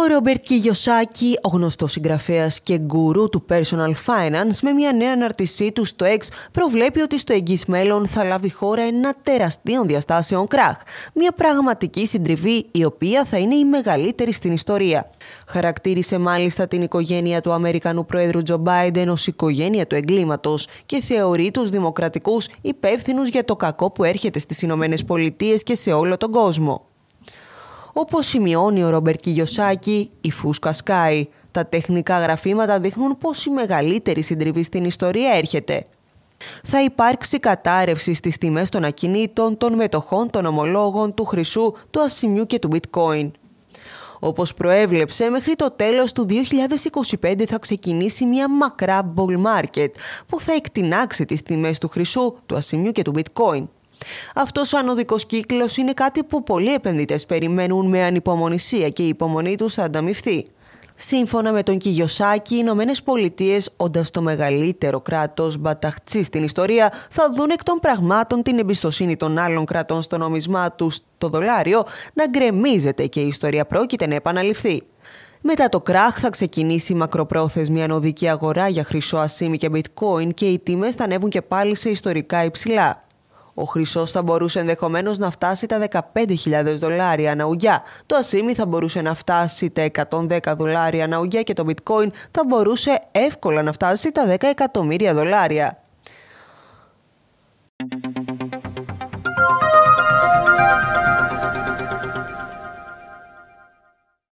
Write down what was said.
Ο Ρόμπερτ Κιγιοσάκη, ο γνωστός συγγραφέας και γκουρού του Personal Finance, με μια νέα αναρτησή του στο X, προβλέπει ότι στο εγγύς μέλλον θα λάβει χώρα ένα τεραστίων διαστάσεων κράχ. Μια πραγματική συντριβή, η οποία θα είναι η μεγαλύτερη στην ιστορία. Χαρακτήρισε μάλιστα την οικογένεια του Αμερικανού Προέδρου Τζο Μπάιντεν ως οικογένεια του εγκλήματος και θεωρεί τους δημοκρατικούς υπεύθυνους για το κακό που έρχεται στις Ηνωμένες Πολιτείες και σε όλο τον κόσμο. Όπως σημειώνει ο Ρόμπερ Κιγιοσάκη, η φούσκα σκάει. Τα τεχνικά γραφήματα δείχνουν πως η μεγαλύτερη συντριβή στην ιστορία έρχεται. Θα υπάρξει κατάρρευση στις τιμές των ακινήτων, των μετοχών, των ομολόγων, του χρυσού, του ασημιού και του bitcoin. Όπως προέβλεψε, μέχρι το τέλος του 2025 θα ξεκινήσει μια μακρά bull market που θα εκτινάξει τις τιμές του χρυσού, του ασημιού και του bitcoin. Αυτός ο ανωδικός κύκλος είναι κάτι που πολλοί επενδυτές περιμένουν με ανυπομονησία και η υπομονή τους θα ανταμυφθεί. Σύμφωνα με τον Κιγιοσάκη, οι Ηνωμένες Πολιτείες, όντας το μεγαλύτερο κράτος μπαταχτσί στην ιστορία, θα δουν εκ των πραγμάτων την εμπιστοσύνη των άλλων κρατών στο νόμισμά τους, το δολάριο, να γκρεμίζεται και η ιστορία πρόκειται να επαναληφθεί. Μετά το κράχ θα ξεκινήσει η μακροπρόθεσμη ανωδική αγορά για χρυσό ασίμι και bitcoin και οι τιμές θα ανέβουν και πάλι σε ιστορικά υψηλά. Ο χρυσός θα μπορούσε ενδεχομένως να φτάσει τα 15.000 δολάρια αναουγιά. Το ασίμι θα μπορούσε να φτάσει τα 110 δολάρια αναουγιά και το bitcoin θα μπορούσε εύκολα να φτάσει τα 10 εκατομμύρια δολάρια.